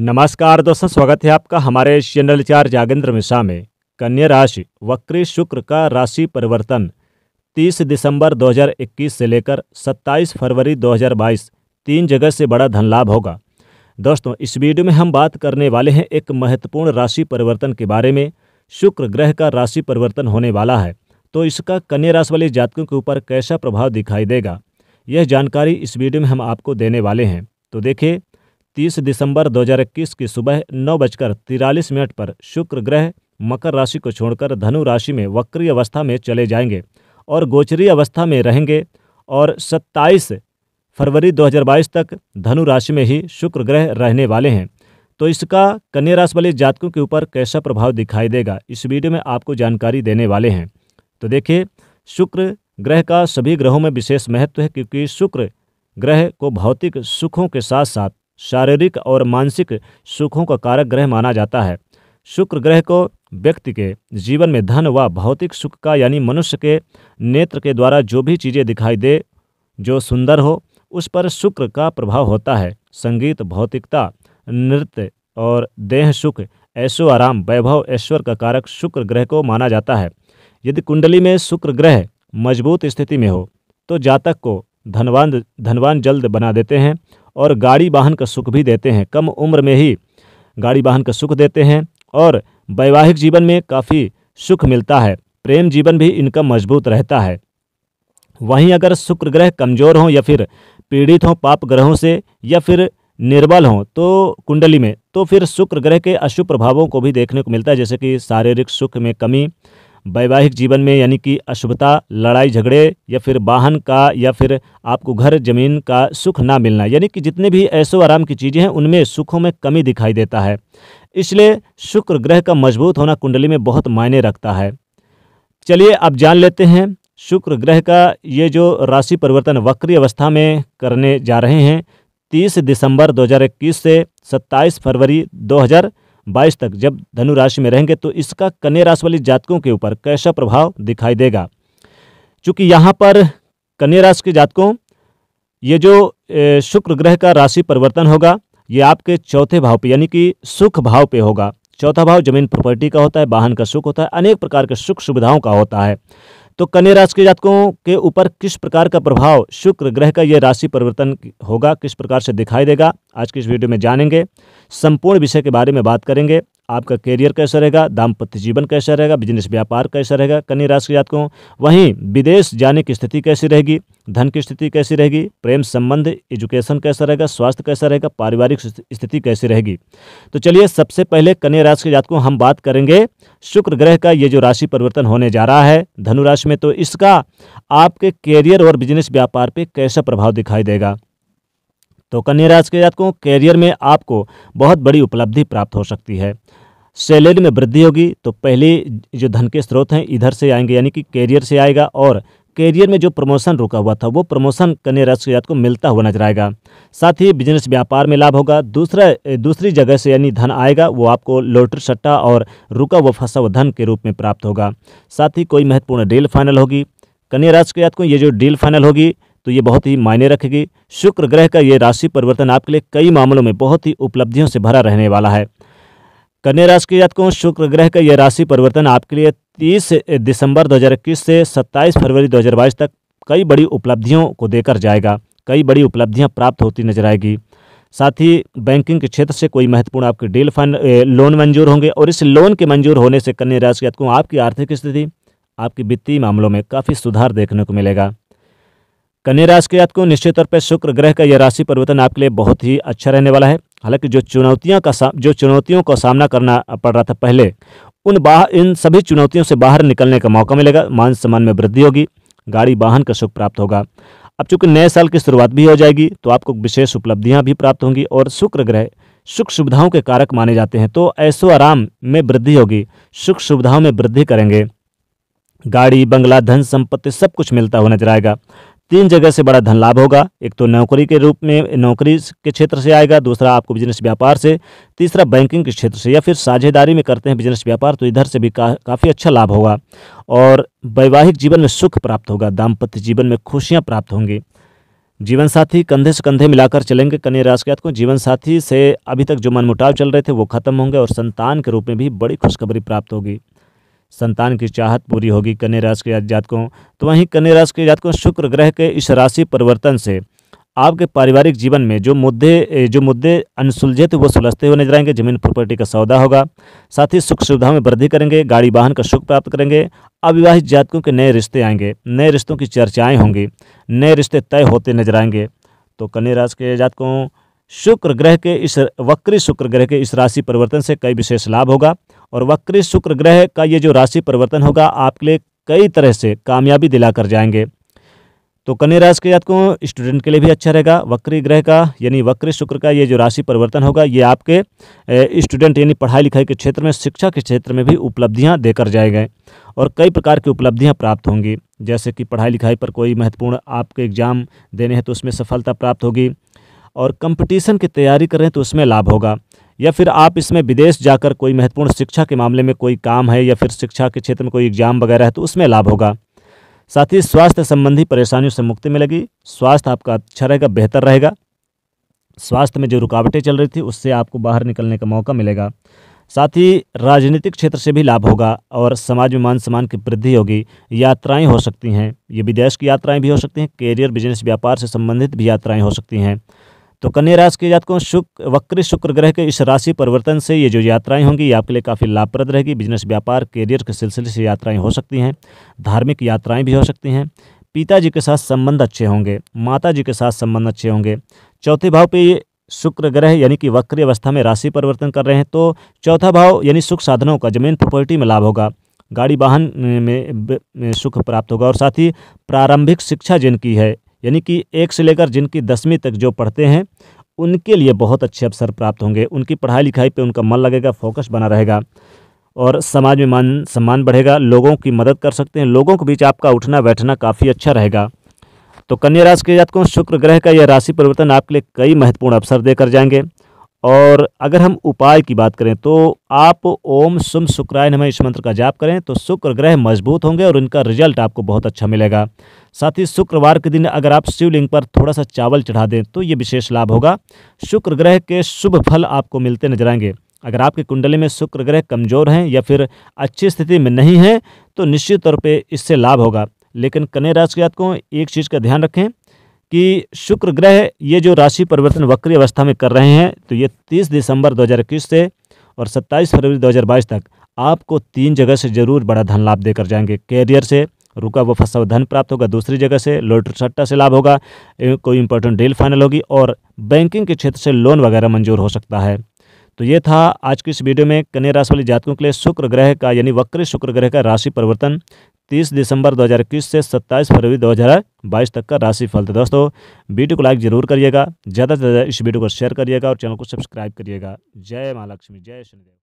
नमस्कार दोस्तों स्वागत है आपका हमारे चैनल चार जागेंद्र मिश्रा में कन्या राशि वक्री शुक्र का राशि परिवर्तन 30 दिसंबर 2021 से लेकर 27 फरवरी 2022 तीन जगह से बड़ा धन लाभ होगा दोस्तों इस वीडियो में हम बात करने वाले हैं एक महत्वपूर्ण राशि परिवर्तन के बारे में शुक्र ग्रह का राशि परिवर्तन होने वाला है तो इसका कन्या राशि वाले जातकों के ऊपर कैसा प्रभाव दिखाई देगा यह जानकारी इस वीडियो में हम आपको देने वाले हैं तो देखिए 30 दिसंबर 2021 की सुबह नौ बजकर तिरालीस मिनट पर शुक्र ग्रह मकर राशि को छोड़कर धनु राशि में वक्री अवस्था में चले जाएंगे और गोचरी अवस्था में रहेंगे और 27 फरवरी 2022 तक धनु राशि में ही शुक्र ग्रह रहने वाले हैं तो इसका कन्या राशि वाले जातकों के ऊपर कैसा प्रभाव दिखाई देगा इस वीडियो में आपको जानकारी देने वाले हैं तो देखिए शुक्र ग्रह का सभी ग्रहों में विशेष महत्व है क्योंकि शुक्र ग्रह को भौतिक सुखों के साथ साथ शारीरिक और मानसिक सुखों का कारक ग्रह माना जाता है शुक्र ग्रह को व्यक्ति के जीवन में धन व भौतिक सुख का यानी मनुष्य के नेत्र के द्वारा जो भी चीज़ें दिखाई दे जो सुंदर हो उस पर शुक्र का प्रभाव होता है संगीत भौतिकता नृत्य और देह सुख ऐशो आराम वैभव ऐश्वर का कारक शुक्र ग्रह को माना जाता है यदि कुंडली में शुक्र ग्रह मजबूत स्थिति में हो तो जातक को धनवान धनवान जल्द बना देते हैं और गाड़ी वाहन का सुख भी देते हैं कम उम्र में ही गाड़ी वाहन का सुख देते हैं और वैवाहिक जीवन में काफ़ी सुख मिलता है प्रेम जीवन भी इनका मजबूत रहता है वहीं अगर शुक्र ग्रह कमजोर हों या फिर पीड़ित हों पाप ग्रहों से या फिर निर्बल हों तो कुंडली में तो फिर शुक्र ग्रह के अशुभ प्रभावों को भी देखने को मिलता है जैसे कि शारीरिक सुख में कमी वैवाहिक जीवन में यानी कि अशुभता लड़ाई झगड़े या फिर वाहन का या फिर आपको घर जमीन का सुख ना मिलना यानी कि जितने भी ऐसो आराम की चीज़ें हैं उनमें सुखों में कमी दिखाई देता है इसलिए शुक्र ग्रह का मजबूत होना कुंडली में बहुत मायने रखता है चलिए अब जान लेते हैं शुक्र ग्रह का ये जो राशि परिवर्तन वक्री अवस्था में करने जा रहे हैं 30 दिसंबर 2021 से 27 फरवरी 2021 बाईस तक जब धनु राशि में रहेंगे तो इसका कन्या राशि वाली जातकों के ऊपर कैसा प्रभाव दिखाई देगा चूँकि यहाँ पर कन्या राशि के जातकों ये जो शुक्र ग्रह का राशि परिवर्तन होगा ये आपके चौथे भाव पे यानी कि सुख भाव पे होगा चौथा भाव जमीन प्रॉपर्टी का होता है वाहन का सुख होता है अनेक प्रकार के सुख सुविधाओं का होता है तो कन्या राशि के जातकों के ऊपर किस प्रकार का प्रभाव शुक्र ग्रह का यह राशि परिवर्तन होगा किस प्रकार से दिखाई देगा आज के इस वीडियो में जानेंगे संपूर्ण विषय के बारे में बात करेंगे आपका करियर कैसा रहेगा दाम्पत्य जीवन कैसा रहेगा बिजनेस व्यापार कैसा रहेगा कन्या राशि के जातकों वहीं विदेश जाने की स्थिति कैसी रहेगी धन की स्थिति कैसी रहेगी प्रेम संबंध एजुकेशन कैसा रहेगा स्वास्थ्य कैसा रहेगा पारिवारिक स्थिति कैसी रहेगी तो चलिए सबसे पहले कन्या राशि के जातकों हम बात करेंगे शुक्र ग्रह का ये जो राशि परिवर्तन होने जा रहा है धनुराशि में तो इसका आपके कैरियर और बिजनेस व्यापार पर कैसा प्रभाव दिखाई देगा तो कन्या राशि के जातकों कैरियर में आपको बहुत बड़ी उपलब्धि प्राप्त हो सकती है सैलरी में वृद्धि होगी तो पहले जो धन के स्रोत हैं इधर से आएंगे यानी कि कैरियर से आएगा और कैरियर में जो प्रमोशन रुका हुआ था वो प्रमोशन कन्या राशि के जातकों को मिलता हुआ नजर आएगा साथ ही बिजनेस व्यापार में लाभ होगा दूसरा दूसरी जगह से यानी धन आएगा वो आपको लोटर सट्टा और रुका हुआ फंसा हुआ धन के रूप में प्राप्त होगा साथ ही कोई महत्वपूर्ण डील फाइनल होगी कन्या राशि के जातकों को ये जो डील फाइनल होगी तो ये बहुत ही मायने रखेगी शुक्र ग्रह का ये राशि परिवर्तन आपके लिए कई मामलों में बहुत ही उपलब्धियों से भरा रहने वाला है कन्या राशि के जातकों शुक्र ग्रह का यह राशि परिवर्तन आपके लिए 30 दिसंबर 2021 से 27 फरवरी 2022 तक कई बड़ी उपलब्धियों को देकर जाएगा कई बड़ी उपलब्धियां प्राप्त होती नजर आएगी साथ ही बैंकिंग के क्षेत्र से कोई महत्वपूर्ण आपके डील फंड लोन मंजूर होंगे और इस लोन के मंजूर होने से कन्या राशि के जातकों आपकी आर्थिक स्थिति आपकी वित्तीय मामलों में काफ़ी सुधार देखने को मिलेगा कन्या राशि के याद को निश्चित तौर पर शुक्र ग्रह का यह राशि परिवर्तन आपके लिए बहुत ही अच्छा रहने वाला है हालांकि जो चुनौतियां का जो चुनौतियों का सामना करना पड़ रहा था पहले उन बाहर इन सभी चुनौतियों से बाहर निकलने का मौका मिलेगा मान सम्मान में वृद्धि होगी गाड़ी वाहन का सुख प्राप्त होगा अब चूंकि नए साल की शुरुआत भी हो जाएगी तो आपको विशेष उपलब्धियां भी प्राप्त होंगी और शुक्र ग्रह सुख सुविधाओं के कारक माने जाते हैं तो ऐसो आराम में वृद्धि होगी सुख सुविधाओं में वृद्धि करेंगे गाड़ी बंगला धन संपत्ति सब कुछ मिलता हुआ नजर आएगा तीन जगह से बड़ा धन लाभ होगा एक तो नौकरी के रूप में नौकरी के क्षेत्र से आएगा दूसरा आपको बिजनेस व्यापार से तीसरा बैंकिंग के क्षेत्र से या फिर साझेदारी में करते हैं बिजनेस व्यापार तो इधर से भी का, काफ़ी अच्छा लाभ होगा और वैवाहिक जीवन में सुख प्राप्त होगा दाम्पत्य जीवन में खुशियाँ प्राप्त होंगी जीवन साथी कंधे से कंधे मिलाकर चलेंगे कन्या राशि के को जीवन साथी से अभी तक जो मनमुटाव चल रहे थे वो खत्म होंगे और संतान के रूप में भी बड़ी खुशखबरी प्राप्त होगी संतान की चाहत पूरी होगी कन्या राशि के जातकों तो वहीं कन्या राशि के जातकों शुक्र ग्रह के इस राशि परिवर्तन से आपके पारिवारिक जीवन में जो मुद्दे जो मुद्दे अनसुलझे थे वो सुलझते हुए नजर आएंगे जमीन प्रॉपर्टी का सौदा होगा साथ ही सुख सुविधाओं में वृद्धि करेंगे गाड़ी वाहन का सुख प्राप्त करेंगे अविवाहित जातकों के नए रिश्ते आएंगे नए रिश्तों की चर्चाएँ होंगी नए रिश्ते तय होते नजर आएंगे तो कन्या राशि के जातकों शुक्र ग्रह के इस वक्री शुक्र ग्रह के इस राशि परिवर्तन से कई विशेष लाभ होगा और वक्री शुक्र ग्रह का ये जो राशि परिवर्तन होगा आपके लिए कई तरह से कामयाबी दिलाकर जाएंगे तो कन्या राशि के जातकों स्टूडेंट के लिए भी अच्छा रहेगा वक्री ग्रह का यानी वक्री शुक्र का ये जो राशि परिवर्तन होगा ये आपके स्टूडेंट यानी पढ़ाई लिखाई के क्षेत्र में शिक्षा के क्षेत्र में भी उपलब्धियां देकर जाएंगे और कई प्रकार की उपलब्धियां प्राप्त होंगी जैसे कि पढ़ाई लिखाई पर कोई महत्वपूर्ण आपके एग्जाम देने हैं तो उसमें सफलता प्राप्त होगी और कंपटीशन की तैयारी करें तो उसमें लाभ होगा या फिर आप इसमें विदेश जाकर कोई महत्वपूर्ण शिक्षा के मामले में कोई काम है या फिर शिक्षा के क्षेत्र में कोई एग्जाम वगैरह है तो उसमें लाभ होगा साथ ही स्वास्थ्य संबंधी परेशानियों से मुक्ति मिलेगी स्वास्थ्य आपका अच्छा रहेगा बेहतर रहेगा स्वास्थ्य में जो रुकावटें चल रही थी उससे आपको बाहर निकलने का मौका मिलेगा साथ ही राजनीतिक क्षेत्र से भी लाभ होगा और समाज में मान सम्मान की वृद्धि होगी यात्राएं हो सकती हैं ये विदेश की यात्राएं भी हो सकती हैं कैरियर बिजनेस व्यापार से संबंधित भी यात्राएं हो सकती हैं तो कन्या राशि के जातकों शुक्र वक्री शुक्र ग्रह के इस राशि परिवर्तन से ये जो यात्राएं होंगी ये आपके लिए काफ़ी लाभप्रद रहेगी बिजनेस व्यापार करियर के सिलसिले से यात्राएं हो सकती हैं धार्मिक यात्राएं भी हो सकती हैं पिताजी के साथ संबंध अच्छे होंगे माता जी के साथ संबंध अच्छे होंगे चौथे भाव पर शुक्र ग्रह यानी कि वक्री अवस्था में राशि परिवर्तन कर रहे हैं तो चौथा भाव यानी सुख साधनों का जमीन प्रॉपर्टी में लाभ होगा गाड़ी वाहन में सुख प्राप्त होगा और साथ ही प्रारंभिक शिक्षा जिनकी है यानी कि एक से लेकर जिनकी दसवीं तक जो पढ़ते हैं उनके लिए बहुत अच्छे अवसर प्राप्त होंगे उनकी पढ़ाई लिखाई पे उनका मन लगेगा फोकस बना रहेगा और समाज में मान सम्मान बढ़ेगा लोगों की मदद कर सकते हैं लोगों के बीच आपका उठना बैठना काफ़ी अच्छा रहेगा तो कन्या राशि के जातकों शुक्र ग्रह का यह राशि परिवर्तन आपके लिए कई महत्वपूर्ण अवसर देकर जाएंगे और अगर हम उपाय की बात करें तो आप ओम सुम शुक्राय नमः इस मंत्र का जाप करें तो शुक्र ग्रह मजबूत होंगे और इनका रिजल्ट आपको बहुत अच्छा मिलेगा साथ ही शुक्रवार के दिन अगर आप शिवलिंग पर थोड़ा सा चावल चढ़ा दें तो ये विशेष लाभ होगा शुक्र ग्रह के शुभ फल आपको मिलते नजर आएंगे अगर आपकी कुंडली में शुक्र ग्रह कमजोर हैं या फिर अच्छी स्थिति में नहीं है तो निश्चित तौर पर इससे लाभ होगा लेकिन कन्या राशि के जातकों एक चीज़ का ध्यान रखें कि शुक्र ग्रह ये जो राशि परिवर्तन वक्री अवस्था में कर रहे हैं तो ये 30 दिसंबर 2021 से और 27 फरवरी 2022 तक आपको तीन जगह से जरूर बड़ा धन लाभ देकर जाएंगे कैरियर से रुका व फंसा धन प्राप्त होगा दूसरी जगह से लोटर सट्टा से लाभ होगा कोई इंपॉर्टेंट डील फाइनल होगी और बैंकिंग के क्षेत्र से लोन वगैरह मंजूर हो सकता है तो ये था आज की इस वीडियो में कन्या राशि वाले जातकों के लिए शुक्र ग्रह का यानी वक्र शुक्र ग्रह का राशि परिवर्तन तीस दिसंबर 2021 से 27 फरवरी 2022 तक का राशिफल था तो दोस्तों वीडियो को लाइक जरूर करिएगा ज़्यादा से ज़्यादा इस वीडियो को शेयर करिएगा और चैनल को सब्सक्राइब करिएगा जय महालक्ष्मी जय शनिदेव